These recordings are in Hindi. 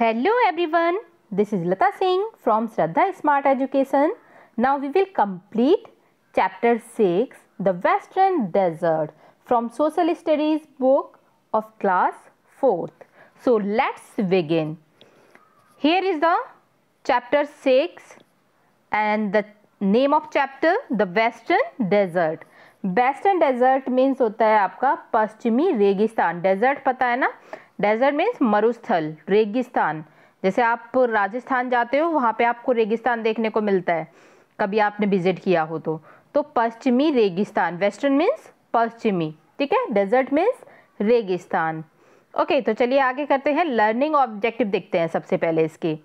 Hello everyone this is Lata Singh from Shraddha smart education now we will complete chapter six the western desert from social studies book of class fourth so let's begin here is the chapter six and the name of chapter the western desert western desert means होता है आपका पश्चिमी रेगिस्तान डेजर्ट पता है ना डेजर्ट मीन्स मरुस्थल रेगिस्तान जैसे आप राजस्थान जाते हो वहाँ पे आपको रेगिस्तान देखने को मिलता है कभी आपने विजिट किया हो तो तो पश्चिमी रेगिस्तान वेस्टर्न मीन्स पश्चिमी ठीक है डेजर्ट मीन्स रेगिस्तान ओके तो चलिए आगे करते हैं लर्निंग ऑब्जेक्टिव देखते हैं सबसे पहले इसकी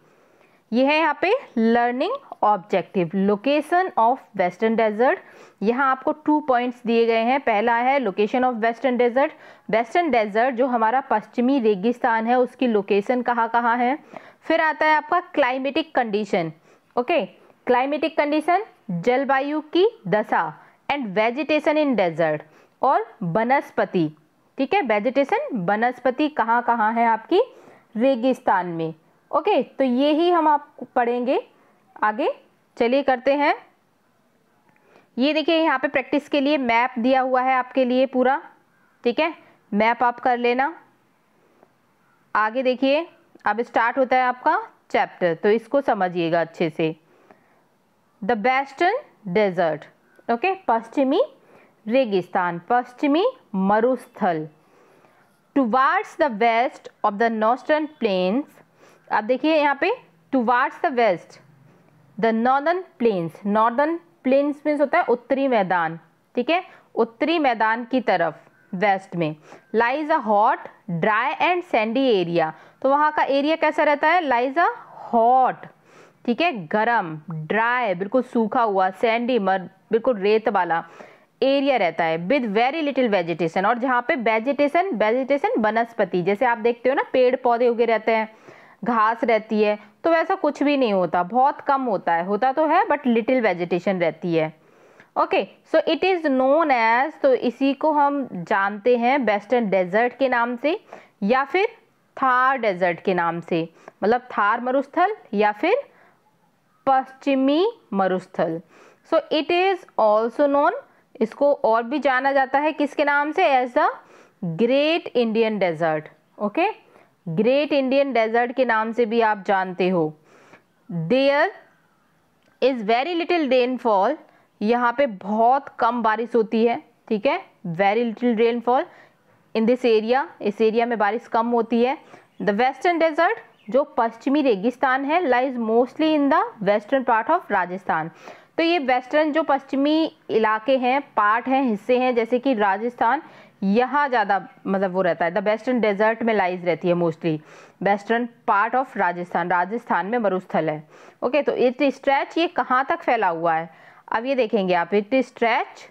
ये है यहाँ पे learning objective location of western desert यहाँ आपको टू पॉइंट्स दिए गए हैं पहला है location of western desert western desert जो हमारा पश्चिमी रेगिस्तान है उसकी लोकेशन कहाँ कहाँ है फिर आता है आपका climatic condition okay climatic condition जलवायु की दशा एंड वेजिटेशन इन डेजर्ट और वनस्पति ठीक है वेजिटेशन वनस्पति कहाँ कहाँ है आपकी रेगिस्तान में ओके तो ये ही हम आप पढ़ेंगे आगे चलिए करते हैं ये देखिए यहाँ पे प्रैक्टिस के लिए मैप दिया हुआ है आपके लिए पूरा ठीक है मैप आप कर लेना आगे देखिए अब स्टार्ट होता है आपका चैप्टर तो इसको समझिएगा अच्छे से द वेस्टर्न डेजर्ट ओके पश्चिमी रेगिस्तान पश्चिमी मरुस्थल towards the west of the northern plains आप देखिए यहाँ पे towards the west the northern plains northern plains means होता है उत्तरी मैदान ठीक है उत्तरी मैदान की तरफ वेस्ट में lies a hot dry and sandy area तो वहाँ का एरिया कैसा रहता है लाइज अ हॉट ठीक है गरम ड्राई बिल्कुल सूखा हुआ सैंडी मर बिल्कुल रेत वाला एरिया रहता है विद वेरी लिटिल वेजिटेशन और जहाँ पे वेजिटेशन वेजिटेशन वनस्पति जैसे आप देखते हो ना पेड़ पौधे उगे रहते हैं घास रहती है तो वैसा कुछ भी नहीं होता बहुत कम होता है होता तो है बट लिटिल वेजिटेशन रहती है okay so it is known as तो इसी को हम जानते हैं वेस्टर्न डेजर्ट के नाम से या फिर थार डेजर्ट के नाम से मतलब थार मरुस्थल या फिर पश्चिमी मरुस्थल so it is also known इसको और भी जाना जाता है किसके नाम से as the great Indian desert okay great Indian desert के नाम से भी आप जानते हो there is very little rainfall यहाँ पे बहुत कम बारिश होती है ठीक है very little rainfall in this area इस एरिया में बारिश कम होती है द वेस्टर्न डेजर्ट जो पश्चिमी रेगिस्तान है lies mostly in the western part of Rajasthan तो ये वेस्टर्न जो पश्चिमी इलाके हैं पार्ट हैं हिस्से हैं जैसे कि राजस्थान यहाँ ज़्यादा मतलब वो रहता है द वेस्टर्न डेजर्ट में लाइज रहती है mostly western part of Rajasthan Rajasthan में मरुस्थल है ओके तो इट स्ट्रेच ये कहाँ तक फैला हुआ है अब ये देखेंगे आप इट स्ट्रेच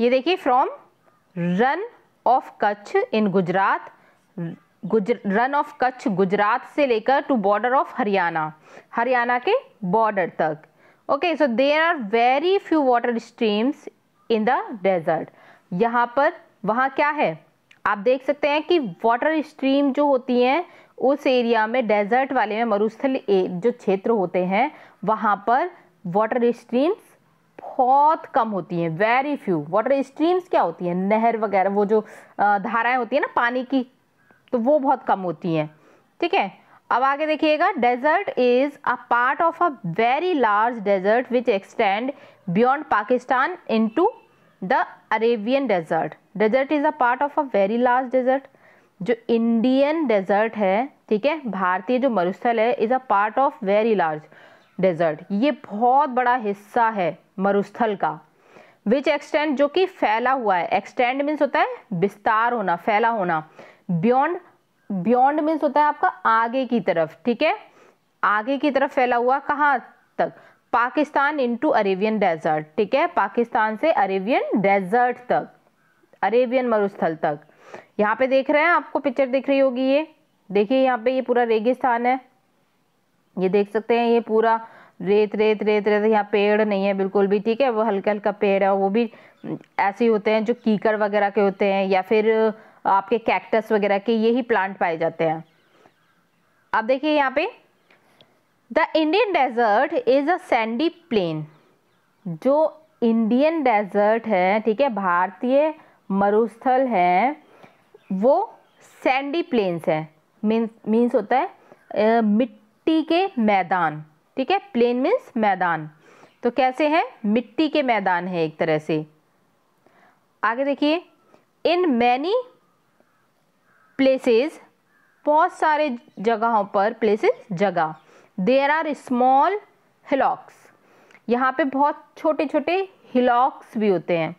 ये देखिए from Rann of Kutch in Gujarat गुजर रन ऑफ कच्छ गुजरात से लेकर to border of Haryana Haryana के बॉर्डर तक okay so there are very few water streams in the desert यहाँ पर वहाँ क्या है आप देख सकते हैं कि वाटर स्ट्रीम जो होती हैं उस एरिया में डेजर्ट वाले में मरुस्थल जो क्षेत्र होते हैं वहाँ पर वाटर स्ट्रीम्स बहुत कम होती हैं वेरी फ्यू वाटर स्ट्रीम्स क्या होती हैं नहर वगैरह वो जो धाराएं होती हैं ना पानी की तो वो बहुत कम होती हैं ठीक है अब आगे देखिएगा desert is a part of a very large desert which extend beyond Pakistan in the Arabian desert desert is a part of a very large desert जो इंडियन डेजर्ट है ठीक है भारतीय जो मरुस्थल है is a part of very large desert ये बहुत बड़ा हिस्सा है मरुस्थल का विच एक्सटेंड जो कि फैला हुआ है एक्सटेंड मीन्स होता है विस्तार होना फैला होना बियॉन्ड बियॉन्ड मीन्स होता है आपका आगे की तरफ ठीक है आगे की तरफ फैला हुआ कहाँ तक पाकिस्तान इंटू अरेबियन डेजर्ट ठीक है पाकिस्तान से अरेबियन डेजर्ट तक अरेबियन मरुस्थल तक यहाँ पे देख रहे हैं आपको पिक्चर दिख रही होगी ये देखिए यहाँ पे ये पूरा रेगिस्तान है ये देख सकते हैं ये पूरा रेत रेत रेत रेत यहाँ पेड़ नहीं है बिल्कुल भी ठीक है वो हल्का हल्का पेड़ है वो भी ऐसे होते हैं जो कीकर वगैरह के होते हैं या फिर आपके कैक्टस वगैरह के यही प्लांट पाए जाते हैं अब देखिए यहाँ पे the Indian desert is a sandy plain जो इंडियन डेजर्ट है ठीक है भारतीय मरुस्थल हैं वो सैंडी प्लेन्स हैं मीन्स मीन्स होता है मिट्टी के मैदान ठीक है प्लेन मीन्स मैदान तो कैसे हैं मिट्टी के मैदान है एक तरह से आगे देखिए इन मैनी प्लेसेस बहुत सारे जगहों पर प्लेसेस जगह देर आर स्मॉल हिलॉक्स यहाँ पे बहुत छोटे छोटे हिलॉक्स भी होते हैं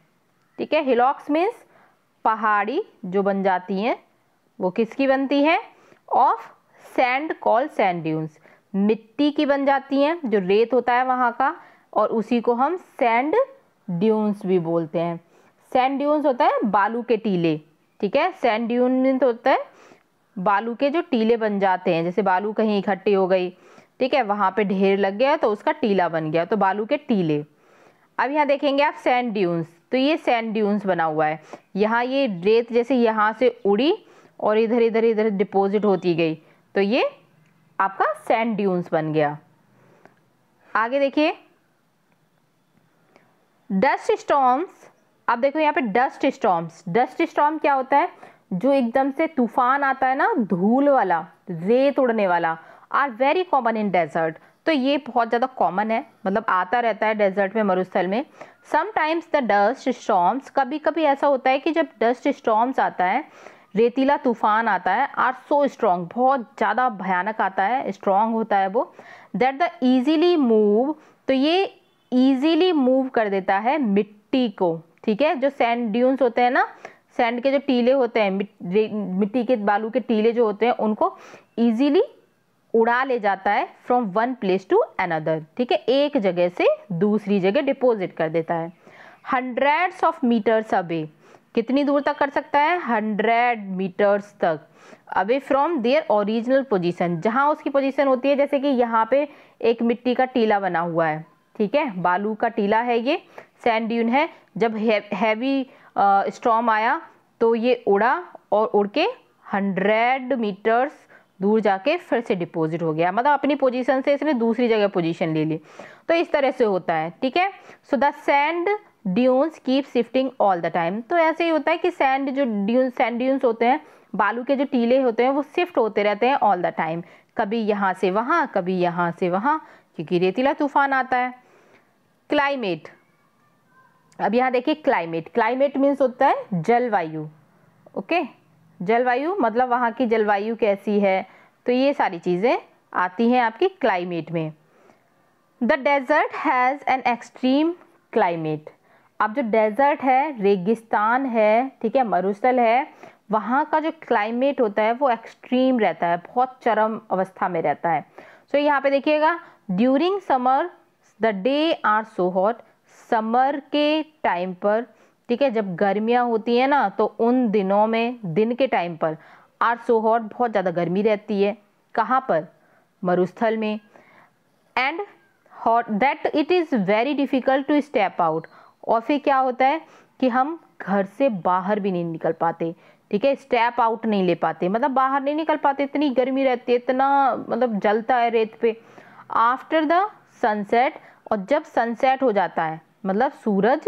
ठीक है हिलॉक्स मीन्स पहाड़ी जो बन जाती हैं वो किसकी बनती है of sand call sand dunes मिट्टी की बन जाती हैं जो रेत होता है वहाँ का और उसी को हम सैंड ड्यून्स भी बोलते हैं सैंड ड्यून्स होता है बालू के टीले ठीक है सैंड ड्यून मीन्स होता है बालू के जो टीले बन जाते हैं जैसे बालू कहीं इकट्ठी हो गई ठीक है वहाँ पे ढेर लग गया तो उसका टीला बन गया तो बालू के टीले अब यहाँ देखेंगे आप सैंड ड्यून्स तो ये सैन ड्यून्स बना हुआ है यहाँ ये रेत जैसे यहाँ से उड़ी और इधर इधर इधर डिपॉजिट होती गई तो ये आपका सैन ड्यून्स बन गया आगे देखिए डस्ट स्टॉम्स अब देखो यहाँ पे डस्ट स्टॉम्स डस्ट स्टॉम क्या होता है जो एकदम से तूफान आता है ना धूल वाला रेत उड़ने वाला are very common in desert तो ये बहुत ज़्यादा कॉमन है मतलब आता रहता है डेजर्ट में मरुस्थल में समटाइम्स द डस्ट स्टॉम्स कभी कभी ऐसा होता है कि जब डस्ट स्टॉम्स आता है रेतीला तूफान आता है आर सो स्ट्रॉन्ग बहुत ज़्यादा भयानक आता है स्ट्रॉन्ग होता है वो दैट द ईजीली मूव तो ये ईजीली मूव कर देता है मिट्टी को ठीक है जो सैंड ड्यून्स होते हैं ना सैंड के जो टीले होते हैं मिट्टी के बालू के टीले जो होते हैं उनको ईजीली उड़ा ले जाता है from one place to another ठीक है एक जगह से दूसरी जगह डिपोजिट कर देता है हंड्रेड्स ऑफ मीटर्स अबे कितनी दूर तक कर सकता है हंड्रेड मीटर्स तक अबे फ्रॉम देयर ओरिजिनल पोजीशन जहाँ उसकी पोजीशन होती है जैसे कि यहाँ पे एक मिट्टी का टीला बना हुआ है ठीक है बालू का टीला है ये सैंड ड्यून है जब हैवी स्ट्रॉम uh, आया तो ये उड़ा और उड़ के हंड्रेड मीटर्स दूर जाके फिर से डिपॉजिट हो गया मतलब अपनी पोजीशन से इसने दूसरी जगह पोजीशन ले ली तो इस तरह से होता है ठीक है so the sand dunes keep shifting all the time तो ऐसे ही होता है कि सैंड जो ड्यून सैंड ड्यून्स होते हैं बालू के जो टीले होते हैं वो शिफ्ट होते रहते हैं ऑल द टाइम कभी यहाँ से वहाँ कभी यहाँ से वहाँ क्योंकि रेतीला तूफान आता है क्लाइमेट अब यहाँ देखिए क्लाइमेट क्लाइमेट मीन्स होता है जलवायु ओके okay? जलवायु मतलब वहाँ की जलवायु कैसी है तो ये सारी चीज़ें आती हैं आपकी क्लाइमेट में the desert has an extreme climate अब जो डेज़र्ट है रेगिस्तान है ठीक है मरुस्थल है वहाँ का जो क्लाइमेट होता है वो एक्सट्रीम रहता है बहुत चरम अवस्था में रहता है सो so, यहाँ पे देखिएगा during summer the day are so hot summer के टाइम पर ठीक है जब गर्मियाँ होती हैं ना तो उन दिनों में दिन के टाइम पर आर हॉट बहुत ज़्यादा गर्मी रहती है कहाँ पर मरुस्थल में and hot that it is very difficult to step out और फिर क्या होता है कि हम घर से बाहर भी नहीं निकल पाते ठीक है स्टेप आउट नहीं ले पाते मतलब बाहर नहीं निकल पाते इतनी गर्मी रहती है इतना मतलब जलता है रेत पे आफ्टर द सनसेट और जब सनसेट हो जाता है मतलब सूरज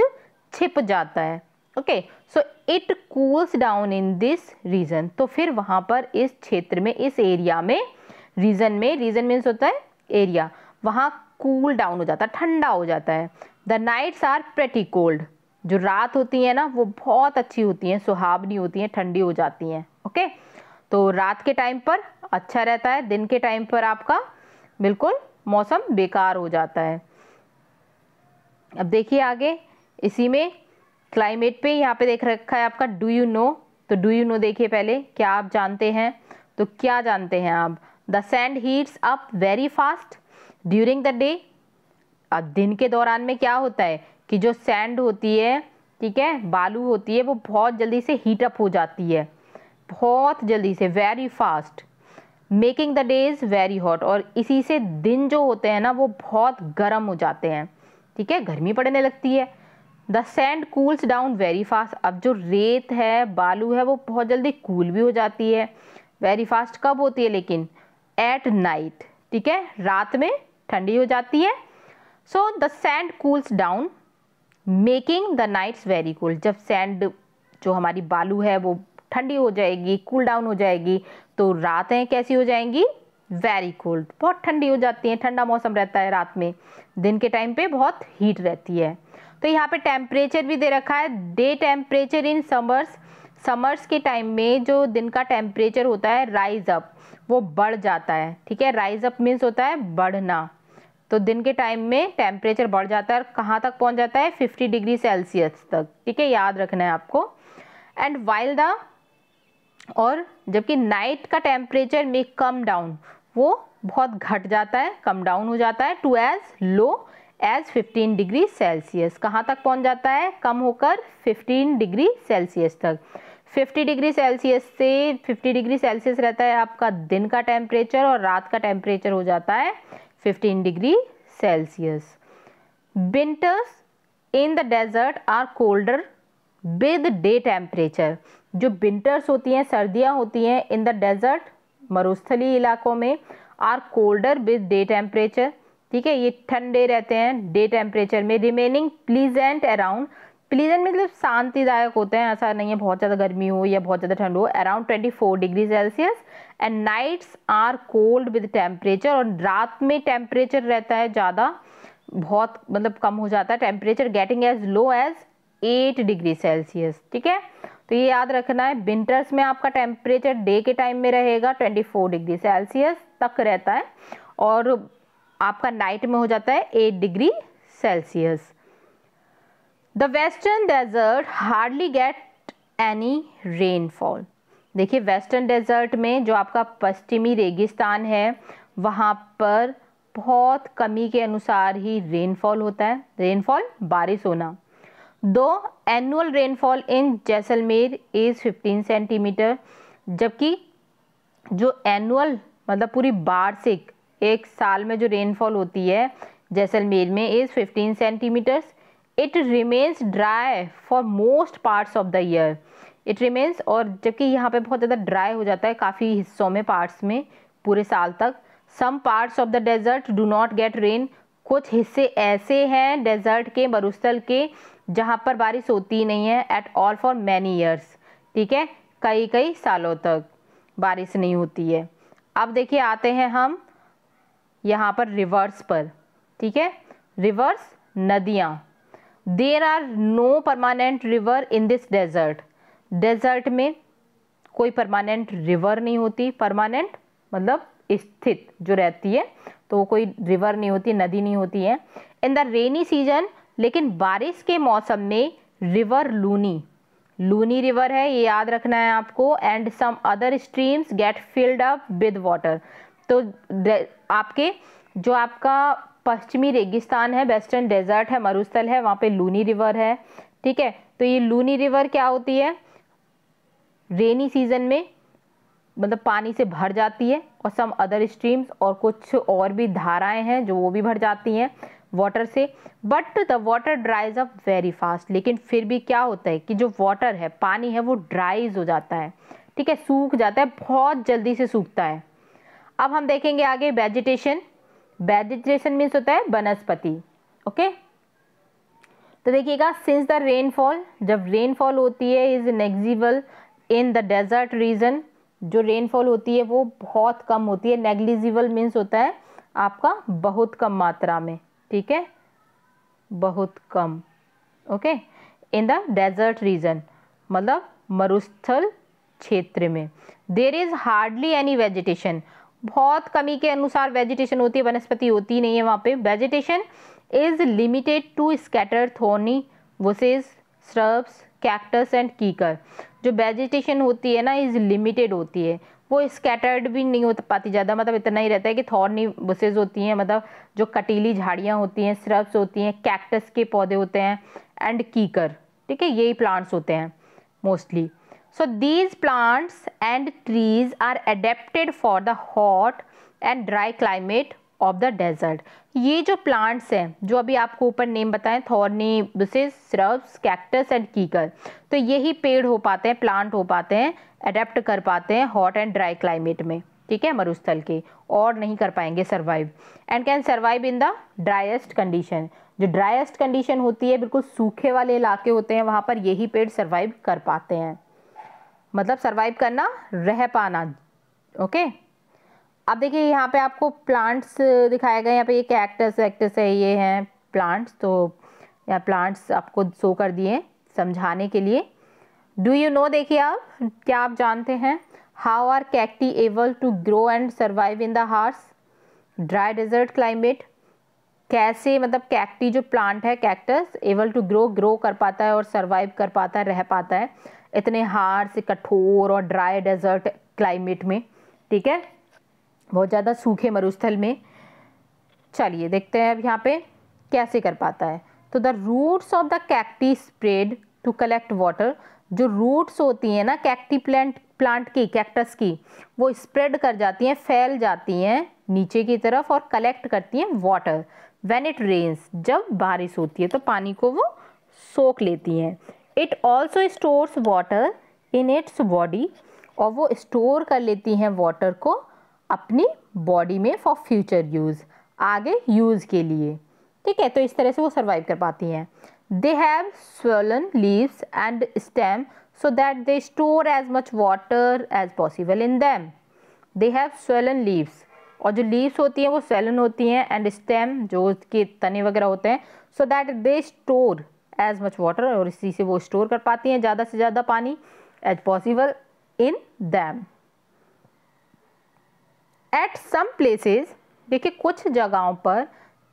छिप जाता है okay so it cools down in this region तो फिर वहां पर इस क्षेत्र में इस एरिया में रीजन में रीजन मीन्स होता है एरिया वहां कूल cool डाउन हो जाता है ठंडा हो जाता है the nights are pretty cold जो रात होती है ना वो बहुत अच्छी होती हैं सुहावनी होती हैं ठंडी हो जाती हैं ओके तो रात के टाइम पर अच्छा रहता है दिन के टाइम पर आपका बिल्कुल मौसम बेकार हो जाता है अब देखिए आगे इसी में क्लाइमेट पे यहाँ पे देख रखा है आपका डू यू नो तो डू यू नो देखिए पहले क्या आप जानते हैं तो क्या जानते हैं आप the sand heats up very fast during the day अब दिन के दौरान में क्या होता है कि जो सैंड होती है ठीक है बालू होती है वो बहुत जल्दी से अप हो जाती है बहुत जल्दी से very fast making the days very hot और इसी से दिन जो होते हैं ना वो बहुत गर्म हो जाते हैं ठीक है गर्मी पड़ने लगती है the sand cools down very fast अब जो रेत है बालू है वो बहुत जल्दी कूल भी हो जाती है वेरी फास्ट कब होती है लेकिन एट नाइट ठीक है रात में ठंडी हो जाती है so the sand cools down making the nights very cool जब सेंड जो हमारी बालू है वो ठंडी हो जाएगी कूल डाउन हो जाएगी तो रातें कैसी हो जाएंगी वेरी कोल्ड बहुत ठंडी हो जाती है ठंडा मौसम रहता है रात में दिन के टाइम पे बहुत हीट रहती है तो यहाँ पे टेम्परेचर भी दे रखा है day temperature in summers summers के टाइम में जो दिन का टेम्परेचर होता है राइज अप वो बढ़ जाता है ठीक है राइज अप मीन्स होता है बढ़ना तो दिन के टाइम में टेम्परेचर बढ़ जाता है कहाँ तक पहुँच जाता है 50 डिग्री सेल्सियस तक ठीक है याद रखना है आपको एंड वाइल द और जबकि नाइट का टेम्परेचर में कम डाउन वो बहुत घट जाता है कम डाउन हो जाता है to as low as 15 degree Celsius कहाँ तक पहुँच जाता है कम होकर 15 डिग्री सेल्सियस तक 50 डिग्री सेल्सियस से 50 डिग्री सेल्सियस रहता है आपका दिन का टेम्परेचर और रात का टेम्परेचर हो जाता है 15 degree Celsius winters in the desert are colder with day temperature जो विंटर्स होती हैं सर्दियाँ होती हैं इन द डेजर्ट मरुस्थली इलाकों में are colder with day temperature ठीक है ये ठंडे रहते हैं डे टेम्परेचर में रिमेनिंग प्लीजेंट अराउंड प्लीजेंट मतलब शांतिदायक होते हैं ऐसा नहीं है बहुत ज़्यादा गर्मी हो या बहुत ज़्यादा ठंड हो around 24 degree Celsius and nights are cold with temperature और रात में टेम्परेचर रहता है ज़्यादा बहुत मतलब कम हो जाता है temperature getting as low as eight degree Celsius ठीक है तो ये याद रखना है विंटर्स में आपका टेम्परेचर डे के टाइम में रहेगा फोर डिग्री सेल्सियस तक रहता है और आपका नाइट में हो जाता है eight degree Celsius the western desert hardly get any rainfall देखिए वेस्टर्न डेजर्ट में जो आपका पश्चिमी रेगिस्तान है वहाँ पर बहुत कमी के अनुसार ही रेनफॉल होता है रेनफॉल बारिश होना दो annual rainfall in Jaisalmer is 15 centimeter जबकि जो एनुअल मतलब पूरी वार्षिक एक साल में जो रेनफॉल होती है जैसलमेर में is 15 centimeters it remains dry for most parts of the year it remains और जबकि यहाँ पे बहुत ज़्यादा ड्राई हो जाता है काफ़ी हिस्सों में पार्ट्स में पूरे साल तक some parts of the desert do not get rain कुछ हिस्से ऐसे हैं डेजर्ट के मरुस्थल के जहाँ पर बारिश होती ही नहीं है at all for many years ठीक है कई कई सालों तक बारिश नहीं होती है अब देखिए आते हैं हम यहाँ पर रिवर्स पर ठीक है रिवर्स नदियाँ there are no permanent river in this desert desert में कोई परमानेंट रिवर नहीं होती परमानेंट मतलब स्थित जो रहती है तो वो कोई रिवर नहीं होती नदी नहीं होती है इन द रेनी सीजन लेकिन बारिश के मौसम में रिवर लूनी लूनी रिवर है ये याद रखना है आपको and some other streams get filled up with water तो आपके जो आपका पश्चिमी रेगिस्तान है वेस्टर्न डेजर्ट है मरुस्थल है वहाँ पे लूनी रिवर है ठीक है तो ये लूनी रिवर क्या होती है रेनी सीजन में मतलब पानी से भर जाती है और सम अदर स्ट्रीम्स और कुछ और भी धाराएं हैं जो वो भी भर जाती हैं वाटर से but the water dries up very fast लेकिन फिर भी क्या होता है कि जो वाटर है पानी है वो ड्राइज हो जाता है ठीक है सूख जाता है बहुत जल्दी से सूखता है अब हम देखेंगे आगे वेजिटेशन वेजिटेशन मीन्स होता है वनस्पति ओके तो देखिएगा सिंस द रेनफॉल जब रेनफॉल होती है is negligible in the desert region जो रेनफॉल होती है वो बहुत कम होती है नेग्लिजिबल मीन्स होता है आपका बहुत कम मात्रा में ठीक है बहुत कम okay in the desert region मतलब मरुस्थल क्षेत्र में there is hardly any vegetation बहुत कमी के अनुसार वेजिटेशन होती है वनस्पति होती नहीं है वहाँ पे vegetation is limited to scatter thorny bushes shrubs cactus and kikar जो वेजिटेशन होती है ना इज लिमिटेड होती है वो स्कैटर्ड भी नहीं हो पाती ज़्यादा मतलब इतना ही रहता है कि थॉर्नी बुसेज होती हैं मतलब जो कटीली झाड़ियाँ होती हैं स्रब्स होती हैं कैक्टस के पौधे होते हैं एंड कीकर ठीक है यही प्लांट्स होते हैं mostly so these plants and trees are adapted for the hot and dry climate of the desert ये जो प्लांट्स हैं जो अभी आपको ऊपर नेम बताएं thorny bushes shrubs cactus and kikar तो यही पेड़ हो पाते हैं प्लांट हो पाते हैं अडेप्ट कर पाते हैं हॉट एंड ड्राई क्लाइमेट में ठीक है मरुस्थल के और नहीं कर पाएंगे survive and can survive in the driest condition जो ड्राइस्ट कंडीशन होती है बिल्कुल सूखे वाले इलाके होते हैं वहाँ पर यही पेड़ सर्वाइव कर पाते हैं मतलब सर्वाइव करना रह पाना ओके अब देखिए यहाँ पे आपको प्लांट्स दिखाए गए यहाँ पे ये कैक्टस वैक्टस है ये हैं प्लांट्स तो यहाँ प्लांट्स आपको शो कर दिए समझाने के लिए डू यू नो देखिए आप क्या आप जानते हैं how are cacti able to grow and survive in the harsh dry desert climate कैसे मतलब कैक्टी जो प्लांट है cactus able to grow grow कर पाता है और सर्वाइव कर पाता है रह पाता है इतने से कठोर और ड्राई डेजर्ट क्लाइमेट में ठीक है बहुत ज़्यादा सूखे मरुस्थल में चलिए देखते हैं अब यहाँ पे कैसे कर पाता है तो the roots of the cacti spread to collect water जो रूट्स होती हैं ना कैक्टी प्लांट प्लांट की कैक्टस की वो स्प्रेड कर जाती हैं फैल जाती हैं नीचे की तरफ और कलेक्ट करती हैं वाटर वेन इट रेन्स जब बारिश होती है तो पानी को वो सोख लेती हैं it also stores water in its body और वो स्टोर कर लेती हैं वाटर को अपनी बॉडी में फॉर फ्यूचर यूज़ आगे यूज़ के लिए ठीक है तो इस तरह से वो सर्वाइव कर पाती हैं they have swollen leaves and stem so that they store as much water as possible in them they have swollen leaves और जो लीव्स होती हैं वो स्वेलन होती हैं एंड स्टेम जो उसके तने वगैरह होते हैं so that they store as much water और इसी से वो स्टोर कर पाती हैं ज़्यादा से ज़्यादा पानी as possible in them at some places देखिए कुछ जगहों पर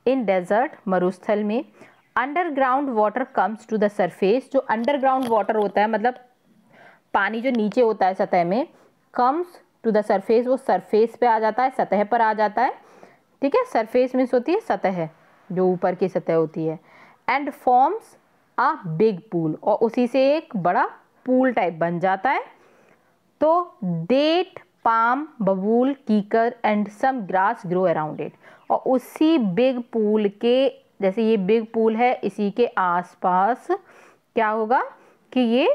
इन डेजर्ट मरुस्थल में underground water comes to the surface जो अंडरग्राउंड वाटर होता है मतलब पानी जो नीचे होता है सतह में कम्स टू द सरफेस वो सरफेस पे आ जाता है सतह पर आ जाता है ठीक है सरफेस मीन्स होती है सतह जो ऊपर की सतह होती है and forms a big pool और उसी से एक बड़ा पूल टाइप बन जाता है तो date palm babul kikar and some grass grow around it और उसी बिग पूल के जैसे ये बिग पूल है इसी के आसपास क्या होगा कि ये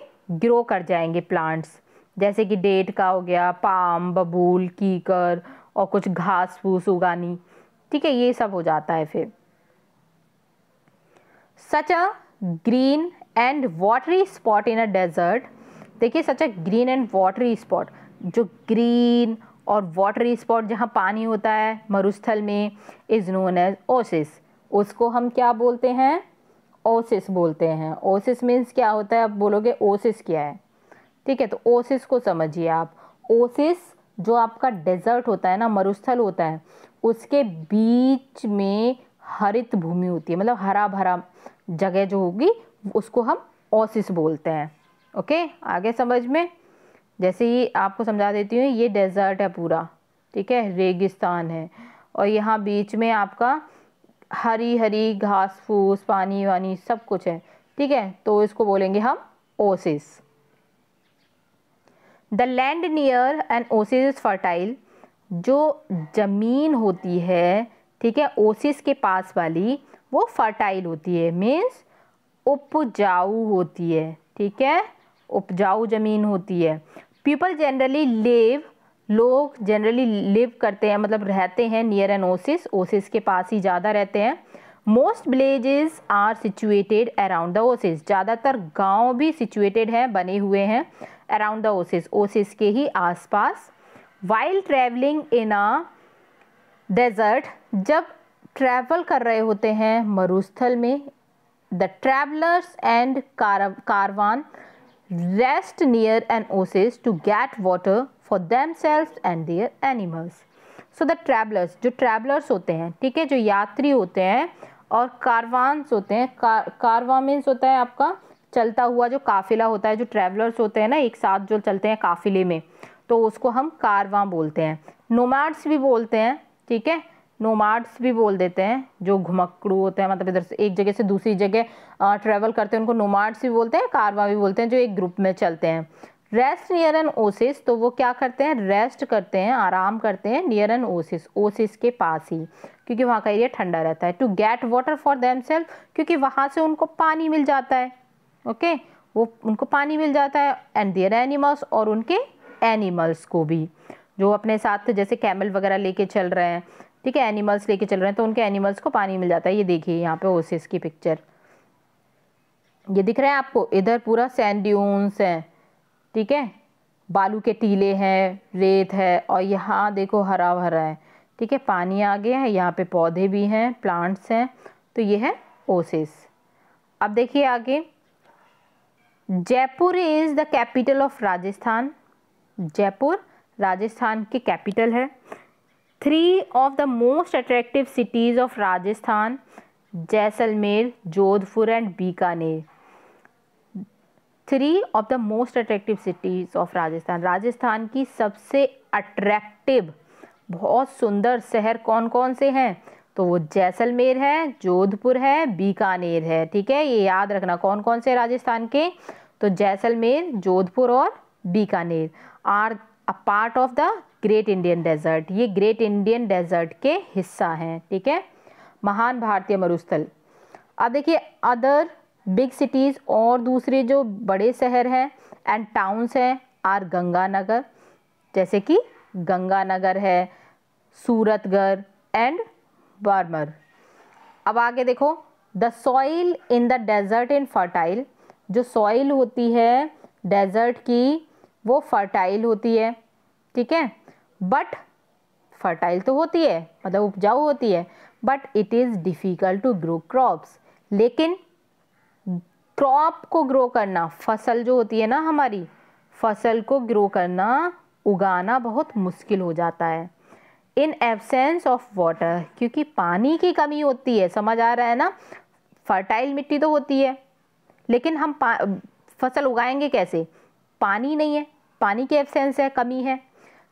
ग्रो कर जाएंगे प्लांट्स जैसे कि डेट का हो गया पाम बबूल कीकर और कुछ घास फूस उगानी ठीक है ये सब हो जाता है फिर such a green and watery spot in a desert देखिए such a green and watery spot जो ग्रीन और वाटरी स्पॉट जहाँ पानी होता है मरुस्थल में इज़ नोन एज ओसिस उसको हम क्या बोलते हैं ओसिस बोलते हैं ओसिस मीन्स क्या होता है आप बोलोगे ओसिस क्या है ठीक है तो ओसिस को समझिए आप ओसिस जो आपका डेजर्ट होता है ना मरुस्थल होता है उसके बीच में हरित भूमि होती है मतलब हरा भरा जगह जो होगी उसको हम ओसिस बोलते हैं ओके आगे समझ में जैसे ही आपको समझा देती हूँ ये डेजर्ट है पूरा ठीक है रेगिस्तान है और यहाँ बीच में आपका हरी हरी घास फूस पानी वानी सब कुछ है ठीक है तो इसको बोलेंगे हम oasis the land near and oasis is fertile जो ज़मीन होती है ठीक है ओसिस के पास वाली वो फर्टाइल होती है मीन्स उपजाऊ होती है ठीक है उपजाऊ ज़मीन होती है पीपल जनरली लिव लोग जनरली लिव करते हैं मतलब रहते हैं नियर एन ओसिस ओसिस के पास ही ज़्यादा रहते हैं most villages are situated around the oasis ज़्यादातर गांव भी सिचुएटेड हैं बने हुए हैं अराउंड द ओसिस ओसिस के ही आसपास while travelling in a desert जब ट्रैवल कर रहे होते हैं मरुस्थल में the travellers and caravan rest near an oases to get water for them and their animals so the travellers जो ट्रैवलर्स होते हैं ठीक है जो यात्री होते हैं और कारवान्स होते हैं कार कारवा मीन्स होता है आपका चलता हुआ जो काफिला होता है जो ट्रैवलर्स होते हैं ना एक साथ जो चलते हैं काफिले में तो उसको हम कारवा बोलते हैं नोमैड्स भी बोलते हैं ठीक है नोमाड्स भी बोल देते हैं जो घुमक्कड़ू होते हैं मतलब इधर से एक जगह से दूसरी जगह ट्रेवल करते हैं उनको नोमाड्स भी बोलते हैं कारवा भी बोलते हैं जो एक ग्रुप में चलते हैं रेस्ट नियर एन ओसिस तो वो क्या करते हैं रेस्ट करते हैं आराम करते हैं नियर एन ओसिस ओसिस के पास ही क्योंकि वहाँ का एरिया ठंडा रहता है to get water for them क्योंकि वहाँ से उनको पानी मिल जाता है ओके वो उनको पानी मिल जाता है एंड देयर एनिमल्स और उनके एनिमल्स को भी जो अपने साथ जैसे कैमल वगैरह लेके चल रहे हैं ठीक है एनिमल्स लेके चल रहे हैं तो उनके एनिमल्स को पानी मिल जाता है ये देखिए यहाँ पे ओसिस की पिक्चर ये दिख रहा है आपको इधर पूरा सैंड्यून्स है ठीक है बालू के टीले हैं रेत है और यहाँ देखो हरा भरा है ठीक है पानी आ गया है यहाँ पे पौधे भी हैं प्लांट्स हैं तो ये है ओसेस अब देखिए आगे Jaipur is the capital of Rajasthan Jaipur Rajasthan की कैपिटल है three of the most attractive cities of Rajasthan Jaisalmer Jodhpur and Bikaner three of the most attractive cities of Rajasthan Rajasthan की सबसे अट्रैक्टिव बहुत सुंदर शहर कौन कौन से हैं तो वो जैसलमेर है जोधपुर है बीकानेर है ठीक है ये याद रखना कौन कौन से राजस्थान के तो जैसलमेर जोधपुर और Bikaner are a part of the great Indian desert ये ग्रेट इंडियन डेजर्ट के हिस्सा हैं ठीक है महान भारतीय मरुस्थल अब देखिए अदर बिग सिटीज़ और दूसरे जो बड़े शहर हैं एंड टाउन्स हैं आर गंगानगर जैसे कि गंगानगर है सूरतगढ़ एंड बारमर अब आगे देखो the soil in the desert infertile जो सॉइल होती है डेजर्ट की वो फर्टाइल होती है ठीक है बट फर्टाइल तो होती है मतलब उपजाऊ होती है but it is difficult to grow crops लेकिन क्रॉप को ग्रो करना फसल जो होती है ना हमारी फसल को ग्रो करना उगाना बहुत मुश्किल हो जाता है इन एबसेंस ऑफ वाटर क्योंकि पानी की कमी होती है समझ आ रहा है ना फर्टाइल मिट्टी तो होती है लेकिन हम फसल उगाएंगे कैसे पानी नहीं है पानी की एबसेंस है कमी है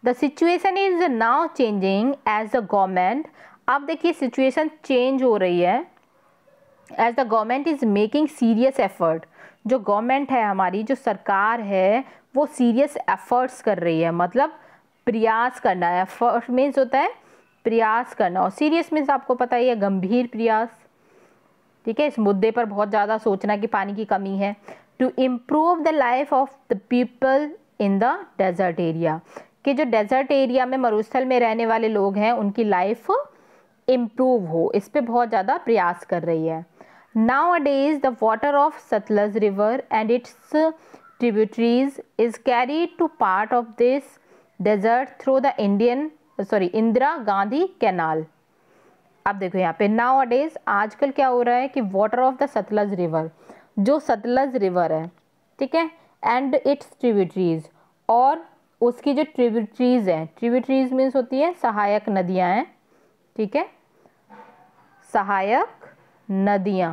the situation is now changing as the government अब देखिए सिचुएशन चेंज हो रही है as the government is making serious effort जो गवर्नमेंट है हमारी जो सरकार है वो सीरियस एफर्ट्स कर रही है मतलब प्रयास करना एफर्ट मीन्स होता है प्रयास करना और सीरियस मीन्स आपको पता ही है गंभीर प्रयास ठीक है इस मुद्दे पर बहुत ज़्यादा सोचना कि पानी की कमी है to improve the life of the people in the desert area कि जो डेजर्ट एरिया में मरुस्थल में रहने वाले लोग हैं उनकी लाइफ इम्प्रूव हो इस पर बहुत ज़्यादा प्रयास कर रही है nowadays the water of Sutlej river and its tributaries is carry to part of this desert through the Indian sorry Indira Gandhi canal अब देखो यहाँ पे नाउ अ डेज आजकल क्या हो रहा है कि water of the Sutlej river जो सतलज रिवर है ठीक है एंड इट्स ट्रिब्यूटरीज और उसकी जो ट्रिब्यूटरीज हैं ट्रिब्यूटरीज मीन्स होती है सहायक नदियाँ हैं ठीक है सहायक नदियाँ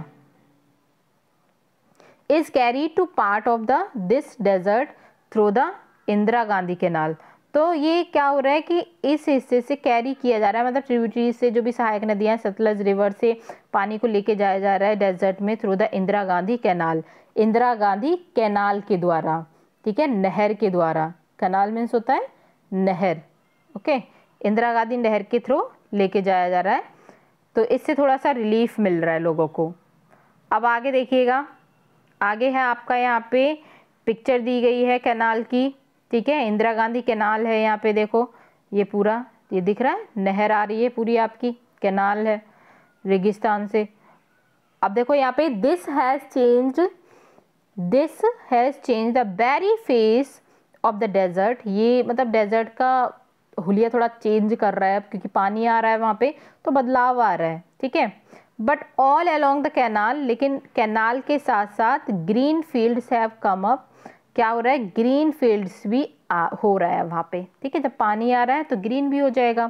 is carry to part of the this desert through the Indira Gandhi नाल तो ये क्या हो रहा है कि इस हिस्से से कैरी किया जा रहा है मतलब ट्रिब्यूटरीज से जो भी सहायक नदियाँ सतलज रिवर से पानी को लेके जाया जा रहा है डेजर्ट में through the Indira Gandhi canal Indira Gandhi canal के द्वारा ठीक है नहर के द्वारा कनाल मीन्स होता है नहर ओके इंदिरा गांधी नहर के थ्रू लेके जाया जा रहा है तो इससे थोड़ा सा रिलीफ मिल रहा है लोगों को अब आगे देखिएगा आगे है आपका यहाँ पे पिक्चर दी गई है कैनाल की ठीक है इंदिरा गांधी कैनाल है यहाँ पे देखो ये पूरा ये दिख रहा है नहर आ रही है पूरी आपकी कैनाल है रेगिस्तान से अब देखो यहाँ पे this has change this has change the very face of the desert ये मतलब डेजर्ट का हुलिया थोड़ा चेंज कर रहा है क्योंकि पानी आ रहा है वहाँ पे तो बदलाव आ रहा है ठीक है but all along the canal लेकिन कैनाल के साथ साथ green fields have come up क्या हो रहा है ग्रीन फील्ड्स भी आ, हो रहा है वहाँ पे ठीक है जब पानी आ रहा है तो ग्रीन भी हो जाएगा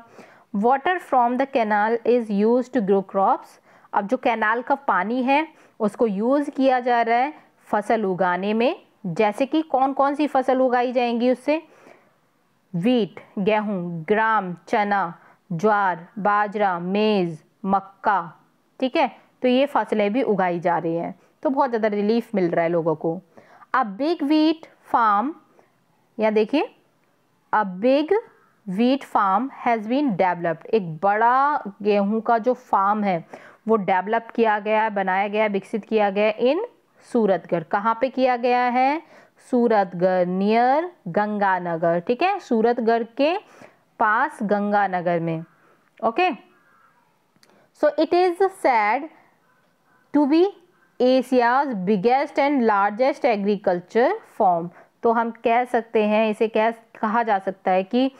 water from the canal is use to grow crops अब जो कैनाल का पानी है उसको यूज़ किया जा रहा है फसल उगाने में जैसे कि कौन कौन सी फसल उगाई जाएंगी उससे वीट गेहूँ ग्राम चना ज्वार बाजरा मेज़ मक्का ठीक है तो ये फसलें भी उगाई जा रही हैं तो बहुत ज़्यादा रिलीफ मिल रहा है लोगों को अ बिग वीट फार्म या देखिए a big wheat farm has been developed एक बड़ा गेहूं का जो फार्म है वो डेवलप किया गया है बनाया गया है विकसित किया गया इन सूरतगढ़ कहाँ पे किया गया है सूरतगढ़ नियर गंगानगर ठीक है सूरतगढ़ के पास गंगानगर में okay so it is said to be Asia's biggest and largest agriculture farm तो हम कह सकते हैं इसे कह कहा जा सकता है कि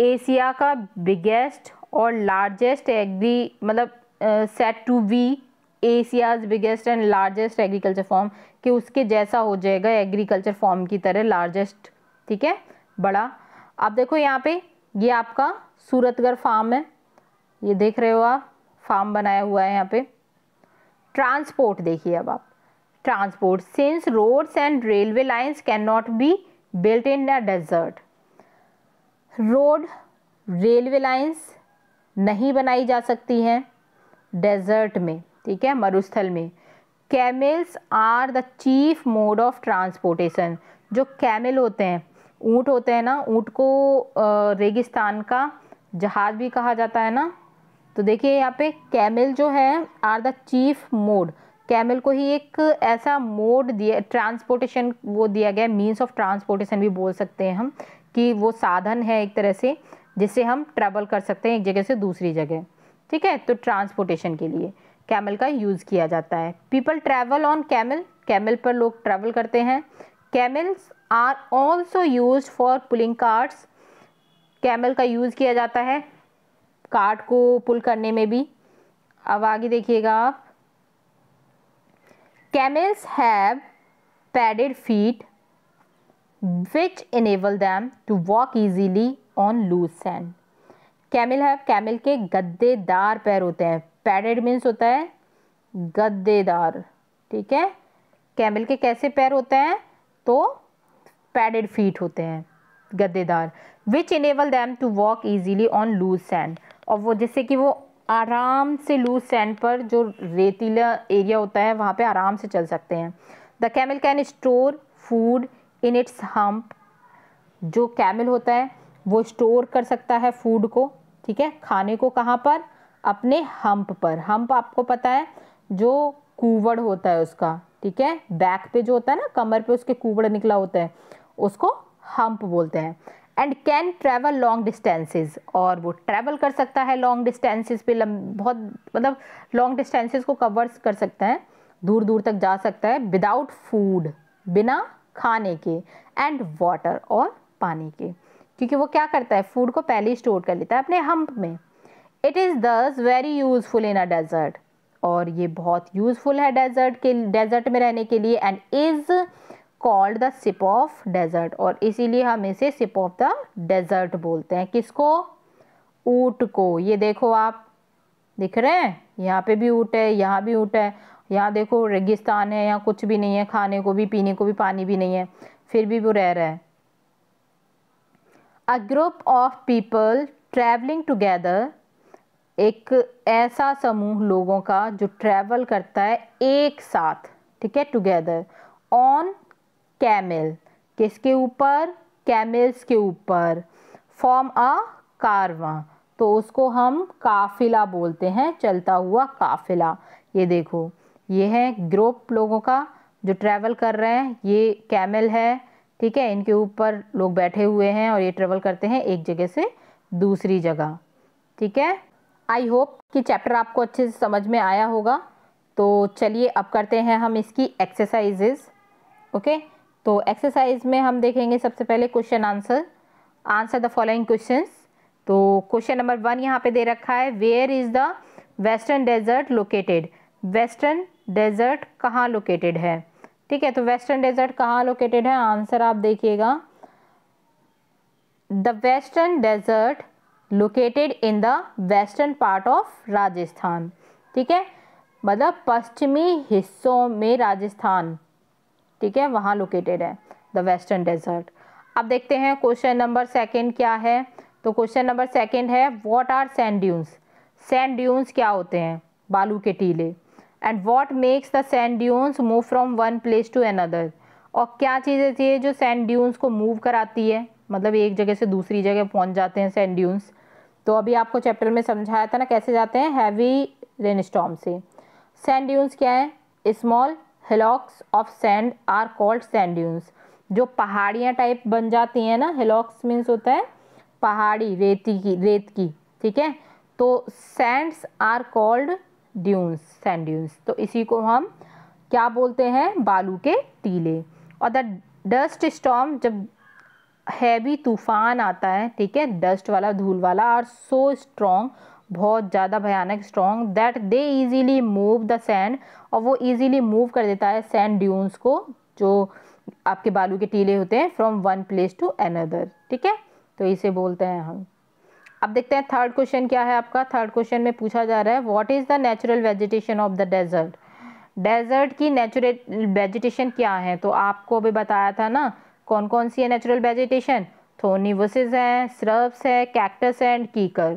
एशिया का बिगेस्ट और लार्जेस्ट एग्री मतलब said to be Asia's biggest and largest agriculture farm कि उसके जैसा हो जाएगा एग्रीकल्चर फॉर्म की तरह लार्जेस्ट ठीक है बड़ा अब देखो यहाँ पे ये आपका सूरतगढ़ फार्म है ये देख रहे हो आप फार्म बनाया हुआ है यहाँ पे ट्रांसपोर्ट देखिए अब आप transport since roads and railway lines can not be built in a desert road railway lines नहीं बनाई जा सकती हैं डेजर्ट में ठीक है मरुस्थल में camels are the chief mode of transportation जो कैमल होते हैं ऊँट होते हैं ना ऊँट को रेगिस्तान का जहाज़ भी कहा जाता है ना तो देखिए यहाँ पे कैमल जो है are the chief mode camel को ही एक ऐसा मोड दिया ट्रांसपोर्टेशन वो दिया गया मीन्स ऑफ ट्रांसपोर्टेशन भी बोल सकते हैं हम कि वो साधन है एक तरह से जिससे हम ट्रैवल कर सकते हैं एक जगह से दूसरी जगह ठीक है तो ट्रांसपोर्टेशन के लिए कैमल का यूज़ किया जाता है people travel on camel camel पर लोग ट्रैवल करते हैं camels are also use for pulling carts camel का यूज़ किया जाता है कार्ड को पुल करने में भी अब आगे देखिएगा आप camels have padded feet which enable them to walk easily on loose sand camel है कैमल के गद्देदार पैर होते हैं पैडेड मीन्स होता है गद्देदार ठीक है कैमल के कैसे पैर होते हैं तो पैडेड फीट होते हैं गद्देदार which enable them to walk easily on loose sand और वो जैसे कि वो आराम से लूज सैंड पर जो रेतीला एरिया होता है वहाँ पे आराम से चल सकते हैं the camel can store food in its hump जो कैमल होता है वो स्टोर कर सकता है फूड को ठीक है खाने को कहाँ पर अपने हम्प पर हम्प आपको पता है जो कुवड़ होता है उसका ठीक है बैक पे जो होता है ना कमर पे उसके कुवड़ निकला होता है उसको हम्प बोलते हैं and can travel long distances और वो ट्रैवल कर सकता है लॉन्ग डिस्टेंसेज पे बहुत मतलब लॉन्ग डिस्टेंसेज को कवर कर सकता है दूर दूर तक जा सकता है विदाउट फूड बिना खाने के एंड वाटर और पानी के क्योंकि वो क्या करता है फूड को पहले ही स्टोर कर लेता है अपने हम्प में it is thus very useful in a desert और ये बहुत यूज़फुल है डेजर्ट के डेजर्ट में रहने के लिए and is called the ship of desert और इसीलिए हम इसे सिप ऑफ द डेजर्ट बोलते हैं किसको ऊट को ये देखो आप दिख रहे हैं यहाँ पे भी ऊट है यहाँ भी ऊट है यहाँ देखो रेगिस्तान है यहाँ कुछ भी नहीं है खाने को भी पीने को भी पानी भी नहीं है फिर भी वो रह रहा है a group of people travelling together एक ऐसा समूह लोगों का जो ट्रैवल करता है एक साथ ठीक है टुगेदर ऑन कैमल किसके ऊपर कैमल्स के ऊपर फॉर्म अ कारवा तो उसको हम काफिला बोलते हैं चलता हुआ काफिला ये देखो ये है ग्रुप लोगों का जो ट्रैवल कर रहे हैं ये कैमल है ठीक है इनके ऊपर लोग बैठे हुए हैं और ये ट्रैवल करते हैं एक जगह से दूसरी जगह ठीक है आई होप कि चैप्टर आपको अच्छे से समझ में आया होगा तो चलिए अब करते हैं हम इसकी एक्सरसाइजेज ओके तो एक्सरसाइज में हम देखेंगे सबसे पहले question answer answer the following question तो क्वेश्चन नंबर वन यहाँ पे दे रखा है where is the western desert located western desert कहाँ लोकेटेड है ठीक है तो वेस्टर्न डेजर्ट कहाँ लोकेटेड है आंसर आप देखिएगा the western desert located in the western part of Rajasthan ठीक है मतलब पश्चिमी हिस्सों में राजस्थान ठीक है वहाँ लोकेटेड है द वेस्टर्न डेजर्ट अब देखते हैं क्वेश्चन नंबर सेकेंड क्या है तो क्वेश्चन नंबर सेकेंड है what are sand dunes sand dunes क्या होते हैं बालू के टीले and what makes the sand dunes move from one place to another और क्या ऐसी है जो सैंड ड्यून्स को मूव कराती है मतलब एक जगह से दूसरी जगह पहुंच जाते हैं सैंड ड्यून्स तो अभी आपको चैप्टर में समझाया था ना कैसे जाते हैं हैवी रेन स्टॉम से सैंड ड्यून्स क्या है small hillocks of sand are called sand dunes जो पहाड़ियाँ टाइप बन जाती हैं ना हिलॉक्स मीन्स होता है पहाड़ी रेती की रेत की ठीक है तो sands are called dunes sand dunes तो इसी को हम क्या बोलते हैं बालू के टीले और द डस्ट स्टॉम जब हैवी तूफान आता है ठीक है डस्ट वाला धूल वाला आर सो स्ट्रॉन्ग बहुत ज़्यादा भयानक strong that they easily move the sand और वो इजीली मूव कर देता है सैंड ड्यून्स को जो आपके बालू के टीले होते हैं from one place to another ठीक है तो इसे बोलते हैं हम अब देखते हैं थर्ड क्वेश्चन क्या है आपका थर्ड क्वेश्चन में पूछा जा रहा है what is the natural vegetation of the desert desert की नेचुरल वेजिटेशन क्या है तो आपको भी बताया था ना कौन कौन सी है नेचुरल वेजिटेशन थोनीवसिस हैं स्रब्स है कैक्टस एंड कीकर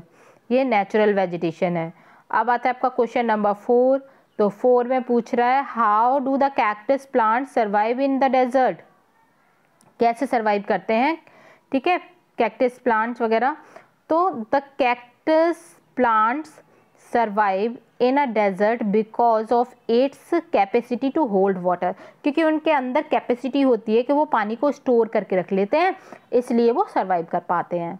ये नेचुरल वेजिटेशन है अब आता है आपका क्वेश्चन नंबर फोर तो फोर में पूछ रहा है how do the cactus plant survive in the desert कैसे सर्वाइव करते हैं ठीक है कैक्टस प्लांट्स वगैरह तो the cactus plants survive in a desert because of its capacity to hold water क्योंकि उनके अंदर कैपेसिटी होती है कि वो पानी को स्टोर करके रख लेते हैं इसलिए वो सर्वाइव कर पाते हैं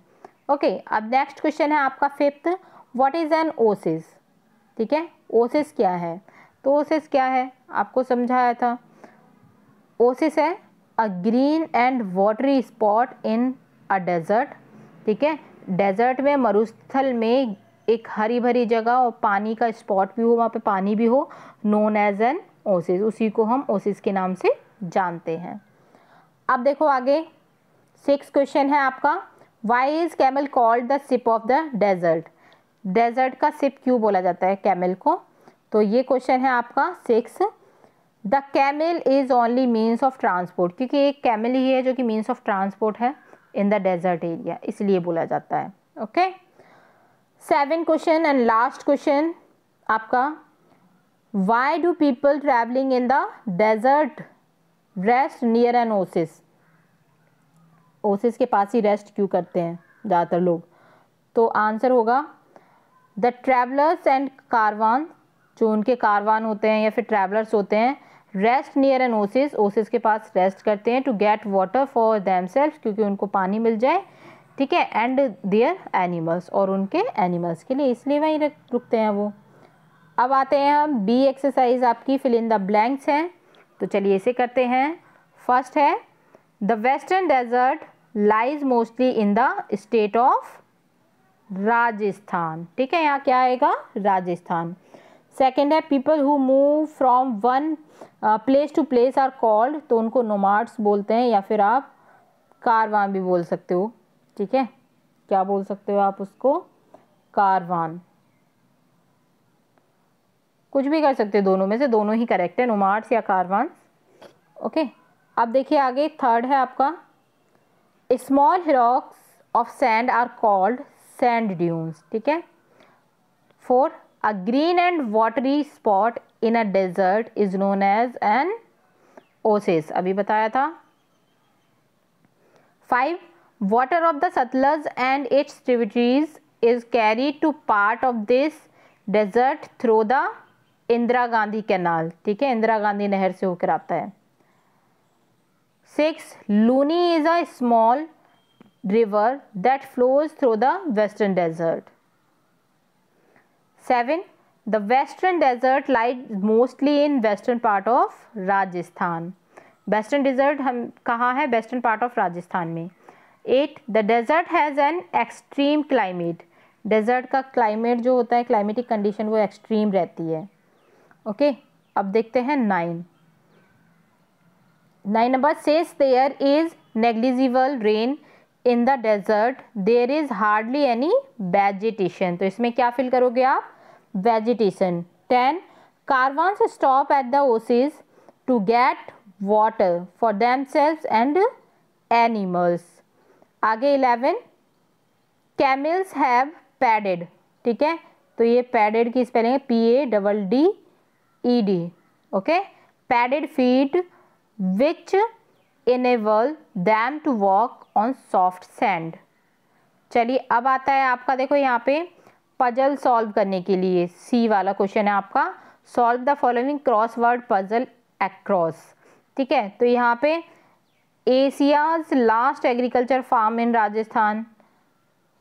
ओके okay, अब नेक्स्ट क्वेश्चन है आपका fifth what is an oasis ठीक है ओसिस क्या है तो ओसिस क्या है आपको समझाया था ओसिस है a green and watery spot in a desert ठीक है डेजर्ट में मरुस्थल में एक हरी भरी जगह और पानी का स्पॉट भी हो वहाँ पे पानी भी हो नोन एज एन ओसिस उसी को हम ओसिस के नाम से जानते हैं अब देखो आगे सिक्स क्वेश्चन है आपका why is camel called the ship of the desert desert का सिप क्यों बोला जाता है कैमल को तो ये क्वेश्चन है आपका six the camel is only means of transport क्योंकि एक कैमल ही है जो कि मीन्स ऑफ ट्रांसपोर्ट है इन द डेजर्ट एरिया इसलिए बोला जाता है okay okay? Seven question and last question आपका why do people travelling in the desert rest near an oasis oasis के पास ही रेस्ट क्यों करते हैं ज़्यादातर लोग तो आंसर होगा द ट्रैवलर्स एंड कारवान जो उनके कारवान होते हैं या फिर ट्रैवलर्स होते हैं rest near an oasis oasis के पास रेस्ट करते हैं to get water for them क्योंकि उनको पानी मिल जाए ठीक है एंड देयर एनिमल्स और उनके एनिमल्स के लिए इसलिए वहीं रुकते हैं वो अब आते हैं हम बी एक्सरसाइज आपकी फिल इन द ब्लैंक्स हैं तो चलिए इसे करते हैं फर्स्ट है the western desert lies mostly in the state of Rajasthan ठीक है यहाँ क्या आएगा राजस्थान सेकेंड है people who move from one place to place are called तो उनको नोमार्ड्स बोलते हैं या फिर आप कारवां भी बोल सकते हो ठीक है क्या बोल सकते हो आप उसको कारवान कुछ भी कर सकते हो दोनों में से दोनों ही करेक्ट है नोमार्स या कारवान ओके अब देखिए आगे थर्ड है आपका small hillocks of sand are called sand dunes ठीक है four a green and watery spot in a desert is known as an oasis अभी बताया था five Water of the Satluj and its tributaries is carried to part of this desert through the Indira Gandhi canal ठीक है इंदिरा गांधी नहर से होकर आता है six Luni is a small river that flows through the western desert. 7. The western desert lies mostly in western part of Rajasthan. Western desert हम कहाँ है वेस्टर्न पार्ट ऑफ राजस्थान में eight the desert has an extreme climate desert का क्लाइमेट जो होता है क्लाइमेटिक कंडीशन वो एक्सट्रीम रहती है ओके okay? अब देखते हैं nine nine number says there is negligible rain in the desert there is hardly any vegetation तो इसमें क्या फील करोगे आप vegetation ten caravans stop at the oasis to get water for themselves and animals आगे इलेवन कैमिल्स हैव पैडेड ठीक है तो ये पैडेड की स्पेलिंग है P A double D E D okay padded feet which enable them to walk on soft sand चलिए अब आता है आपका देखो यहाँ पे पजल सॉल्व करने के लिए सी वाला क्वेश्चन है आपका solve the following crossword puzzle across ठीक है तो यहाँ पे Asia's last agriculture farm in Rajasthan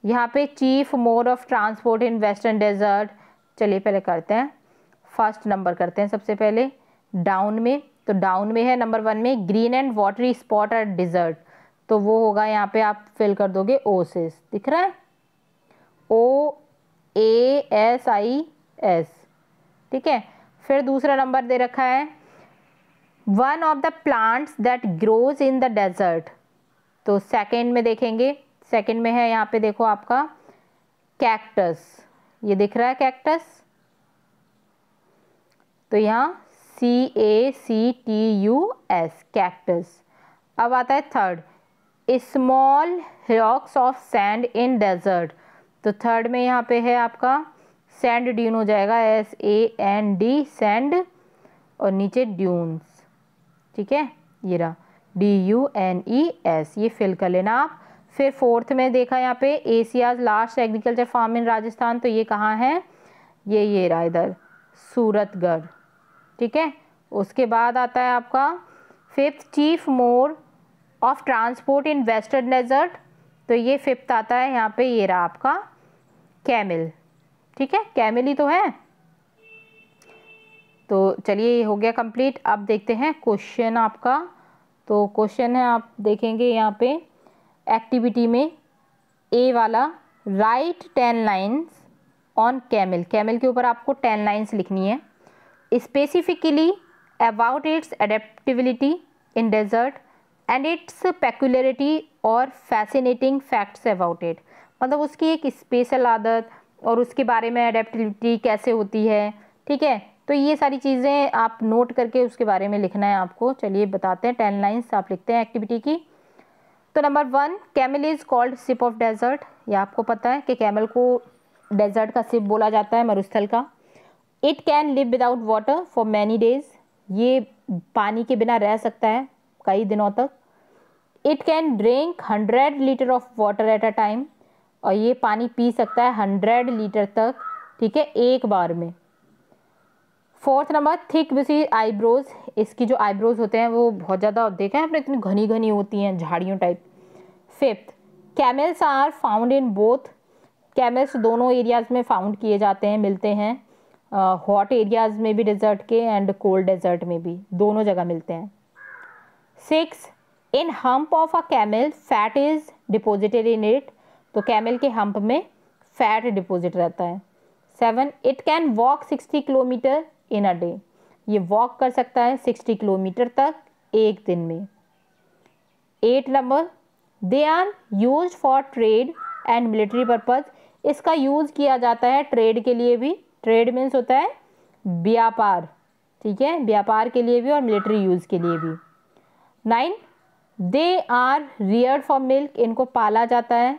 यहाँ पे chief mode of transport in western desert चलिए पहले करते हैं फर्स्ट नंबर करते हैं सबसे पहले डाउन में तो डाउन में है नंबर वन में ग्रीन एंड वाटरी स्पॉट और डिजर्ट तो वो होगा यहाँ पे आप फिल कर दोगे ओसिस दिख रहा है ओ ए एस आई एस ठीक है फिर दूसरा नंबर दे रखा है one of the plants that grows in the desert तो सेकेंड में देखेंगे सेकेंड में है यहाँ पे देखो आपका कैक्टस ये दिख रहा है कैक्टस तो यहाँ C A C T U S cactus अब आता है third small rocks of sand in desert तो थर्ड में यहाँ पे है आपका सैंड ड्यून हो जाएगा S A N D sand और नीचे ड्यून्स ठीक है ये रहा D U N E S ये फिल कर लेना आप फिर फोर्थ में देखा यहाँ पे Asia's last agriculture farm in Rajasthan तो ये कहाँ है ये ये रहा इधर सूरतगढ़ ठीक है उसके बाद आता है आपका fifth chief mode of transport in western desert तो ये फिफ्थ आता है यहाँ पे ये रहा आपका कैमिल ठीक है कैमिल ही तो है तो चलिए ये हो गया कंप्लीट अब देखते हैं क्वेश्चन आपका तो क्वेश्चन है आप देखेंगे यहाँ पे एक्टिविटी में ए वाला write ten lines on camel camel के ऊपर आपको टेन लाइन्स लिखनी है specifically about its adaptability in desert and its peculiarity और फैसिनेटिंग फैक्ट्स अबाउट इट मतलब उसकी एक स्पेशल आदत और उसके बारे में अडेप्टिबिलिटी कैसे होती है ठीक है तो ये सारी चीज़ें आप नोट करके उसके बारे में लिखना है आपको चलिए बताते हैं टेन लाइन्स आप लिखते हैं एक्टिविटी की तो number one camel is called ship of desert ये आपको पता है कि कैमल को डेजर्ट का सिप बोला जाता है मरुस्थल का it can live without water for many days ये पानी के बिना रह सकता है कई दिनों तक it can drink hundred litre of water at a time और ये पानी पी सकता है हंड्रेड लीटर तक ठीक है एक बार में fourth number thick bushy eyebrows इसकी जो आईब्रोज होते हैं वो बहुत ज़्यादा देखा है आपने इतनी घनी घनी होती हैं झाड़ियों type fifth camels are found in both camels दोनों एरियाज़ में फाउंड किए जाते हैं मिलते हैं हॉट एरियाज़ में भी डेजर्ट के एंड कोल्ड डेजर्ट में भी दोनों जगह मिलते हैं six in hump of a camel fat is deposited in it तो कैमल के हम्प में फैट डिपोजिट रहता है seven it can walk sixty kilometre in a day ये वॉक कर सकता है सिक्सटी किलोमीटर तक एक दिन में eight number they are use for trade and military purpose इसका यूज़ किया जाता है ट्रेड के लिए भी ट्रेड मीन्स होता है व्यापार ठीक है व्यापार के लिए भी और मिलिट्री यूज़ के लिए भी nine they are rear for milk इनको पाला जाता है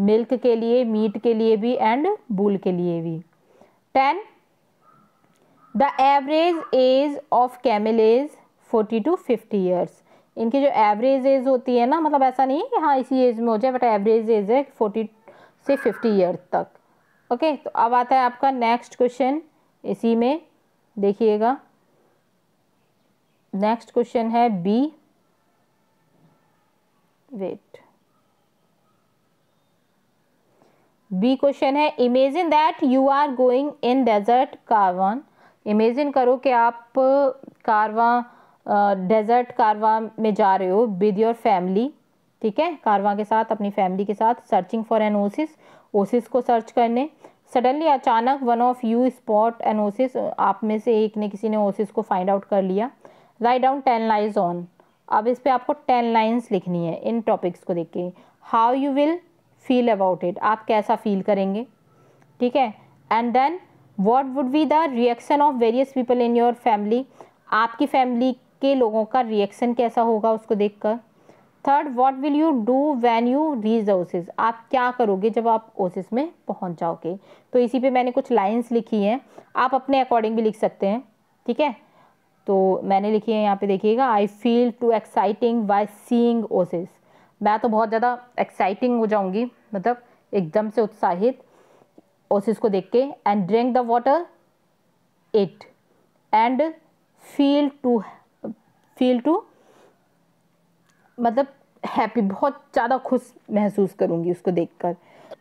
मिल्क के लिए मीट के लिए भी एंड बुल के लिए भी ten the average age of camel is forty to fifty years इनकी जो एवरेज एज होती है ना मतलब ऐसा नहीं है कि हाँ इसी एज में हो जाए बट एवरेज एज है फोर्टी से फिफ्टी ईयर तक ओके okay, तो अब आता है आपका नेक्स्ट क्वेश्चन इसी में देखिएगा नेक्स्ट क्वेश्चन है बी वेट बी क्वेश्चन है imagine that you are going in desert caravan imagine करो कि आप कारवा डेजर्ट कारवा में जा रहे हो विद योर फैमिली ठीक है कारवा के साथ अपनी फैमिली के साथ searching for an oasis oasis को सर्च करने सडनली अचानक one of you spot an oasis आप में से एक ने किसी ने ओसिस को फाइंड आउट कर लिया write down ten lines on अब इस पर आपको टेन लाइन्स लिखनी है इन टॉपिक्स को देख के how you will feel about it आप कैसा फील करेंगे ठीक है and then what would be the reaction of various people in your family आपकी फैमिली के लोगों का रिएक्शन कैसा होगा उसको देखकर third what will you do when you reach the oasis आप क्या करोगे जब आप ओसिस में पहुंच जाओगे तो इसी पे मैंने कुछ लाइंस लिखी हैं आप अपने अकॉर्डिंग भी लिख सकते हैं ठीक है तो मैंने लिखी है यहाँ पे देखिएगा I feel too exciting by seeing oasis मैं तो बहुत ज़्यादा एक्साइटिंग हो जाऊँगी मतलब एकदम से उत्साहित ओसिस को देख के and drink the water it and feel to feel to मतलब हैप्पी बहुत ज़्यादा खुश महसूस करूँगी उसको देखकर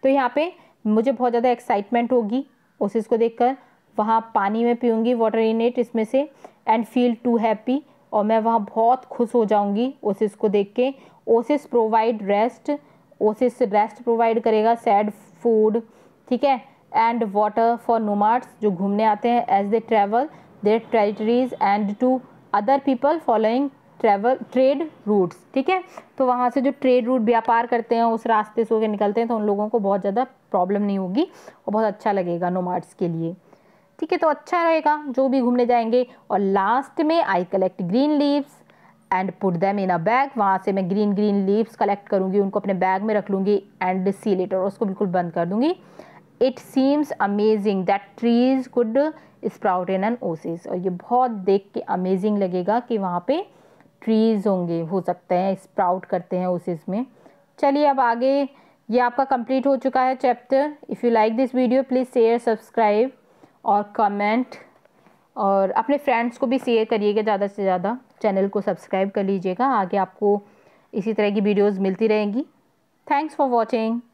तो यहाँ पे मुझे बहुत ज़्यादा एक्साइटमेंट होगी ओसिस को देख कर वहाँ पानी में पीऊँगी वाटर इन इट इसमें से एंड फील टू हैप्पी और मैं वहाँ बहुत खुश हो जाऊँगी ओसिस को देख के oasis provide rest oasis rest provide करेगा सैड फूड ठीक है एंड वाटर फॉर नोमार्ट्स जो घूमने आते हैं as they travel their territories and to other people following travel trade routes ठीक है तो वहाँ से जो ट्रेड रूट व्यापार करते हैं उस रास्ते से होकर निकलते हैं तो उन लोगों को बहुत ज़्यादा प्रॉब्लम नहीं होगी और बहुत अच्छा लगेगा नोमार्ट्स के लिए ठीक है तो अच्छा रहेगा जो भी घूमने जाएंगे और लास्ट में I collect green leaves and put them in a bag वहाँ से मैं ग्रीन ग्रीन लीव्स कलेक्ट करूँगी उनको अपने बैग में रख लूँगी एंड सी लेटर उसको बिल्कुल बंद कर दूँगी it seems amazing that trees could sprout in an oasis और ये बहुत देख के अमेजिंग लगेगा कि वहाँ पे ट्रीज़ होंगे हो सकते हैं स्प्राउट करते हैं ओसिस में चलिए अब आगे ये आपका कंप्लीट हो चुका है chapter if you like this video please share subscribe और कमेंट और अपने फ्रेंड्स को भी शेयर करिएगा ज़्यादा से ज़्यादा चैनल को सब्सक्राइब कर लीजिएगा आगे आपको इसी तरह की वीडियोज़ मिलती रहेंगी थैंक्स फॉर वॉचिंग